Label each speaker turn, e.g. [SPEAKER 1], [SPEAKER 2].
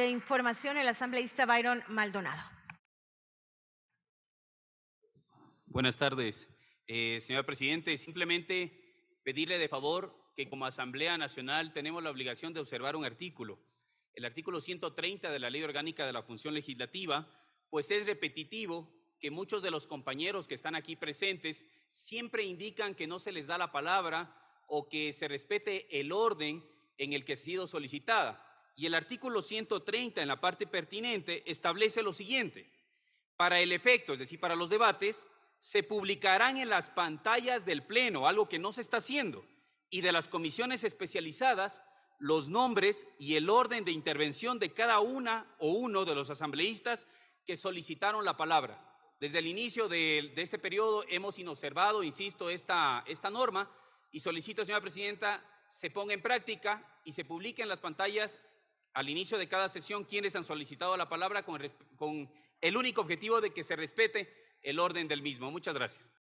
[SPEAKER 1] de información el asambleísta Byron Maldonado.
[SPEAKER 2] Buenas tardes, eh, señor presidente. Simplemente pedirle de favor que como Asamblea Nacional tenemos la obligación de observar un artículo, el artículo 130 de la Ley Orgánica de la Función Legislativa, pues es repetitivo que muchos de los compañeros que están aquí presentes siempre indican que no se les da la palabra o que se respete el orden en el que ha sido solicitada y el artículo 130 en la parte pertinente establece lo siguiente. Para el efecto, es decir, para los debates, se publicarán en las pantallas del Pleno, algo que no se está haciendo, y de las comisiones especializadas, los nombres y el orden de intervención de cada una o uno de los asambleístas que solicitaron la palabra. Desde el inicio de, este periodo hemos inobservado, insisto, esta, esta norma y solicito, señora presidenta, se ponga en práctica y se publique en las pantallas al inicio de cada sesión quienes han solicitado la palabra con, con el único objetivo de que se respete el orden del mismo. Muchas gracias.